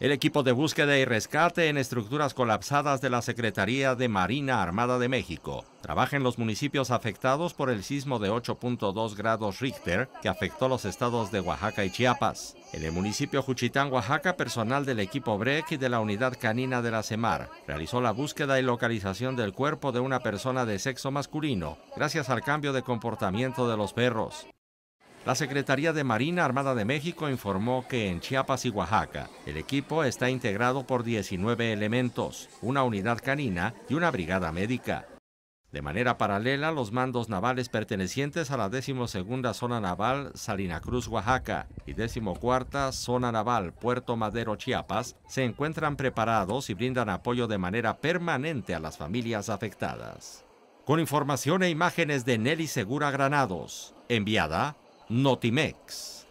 El equipo de búsqueda y rescate en estructuras colapsadas de la Secretaría de Marina Armada de México trabaja en los municipios afectados por el sismo de 8.2 grados Richter que afectó los estados de Oaxaca y Chiapas. En el municipio Juchitán, Oaxaca, personal del equipo BREC y de la unidad canina de la CEMAR realizó la búsqueda y localización del cuerpo de una persona de sexo masculino gracias al cambio de comportamiento de los perros. La Secretaría de Marina Armada de México informó que en Chiapas y Oaxaca el equipo está integrado por 19 elementos, una unidad canina y una brigada médica. De manera paralela, los mandos navales pertenecientes a la 12 Zona Naval Salina Cruz, Oaxaca y 14 Zona Naval Puerto Madero, Chiapas, se encuentran preparados y brindan apoyo de manera permanente a las familias afectadas. Con información e imágenes de Nelly Segura Granados, enviada Notimex.